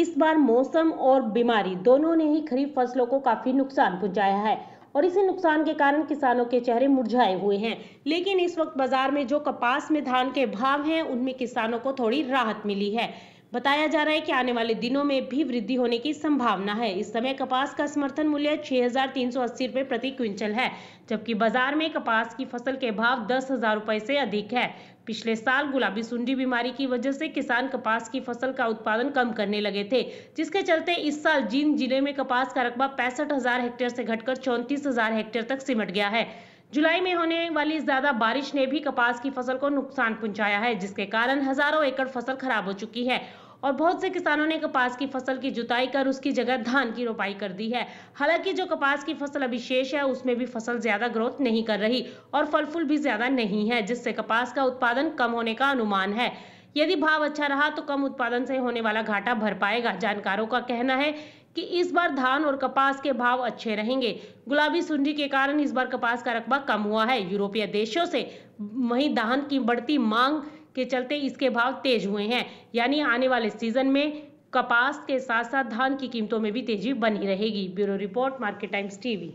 इस बार मौसम और बीमारी दोनों ने ही खरीफ फसलों को काफी नुकसान पहुंचाया है और इसी नुकसान के कारण किसानों के चेहरे मुरझाए हुए हैं लेकिन इस वक्त बाजार में जो कपास में धान के भाव हैं उनमें किसानों को थोड़ी राहत मिली है बताया जा रहा है कि आने वाले दिनों में भी वृद्धि होने की संभावना है इस समय कपास का समर्थन मूल्य छह हजार तीन सौ अस्सी प्रति क्विंटल है जबकि बाजार में कपास की फसल के भाव दस हजार रुपए से अधिक है पिछले साल गुलाबी सुंडी बीमारी की वजह से किसान कपास की फसल का उत्पादन कम करने लगे थे जिसके चलते इस साल जींद जिले में कपास का रकबा पैंसठ हजार हेक्टेयर से घटकर चौंतीस हजार हेक्टेयर तक सिमट गया है जुलाई में होने वाली ज्यादा बारिश ने भी कपास की फसल को नुकसान पहुंचाया है जिसके कारण हजारों एकड़ फसल खराब हो चुकी है और बहुत से किसानों ने कपास की फसल की जुताई कर उसकी जगह धान की रोपाई कर दी है हालांकि जो कपास की फसल अभी शेष है उसमें भी फसल ज्यादा ग्रोथ नहीं कर रही और फल फूल भी ज्यादा नहीं है जिससे कपास का उत्पादन कम होने का अनुमान है यदि भाव अच्छा रहा तो कम उत्पादन से होने वाला घाटा भर पाएगा जानकारों का कहना है कि इस बार धान और कपास के भाव अच्छे रहेंगे गुलाबी सुंडी के कारण इस बार कपास का रकबा कम हुआ है यूरोपीय देशों से वहीं धान की बढ़ती मांग के चलते इसके भाव तेज हुए हैं यानी आने वाले सीजन में कपास के साथ साथ धान की कीमतों में भी तेजी बनी रहेगी bureau report market times TV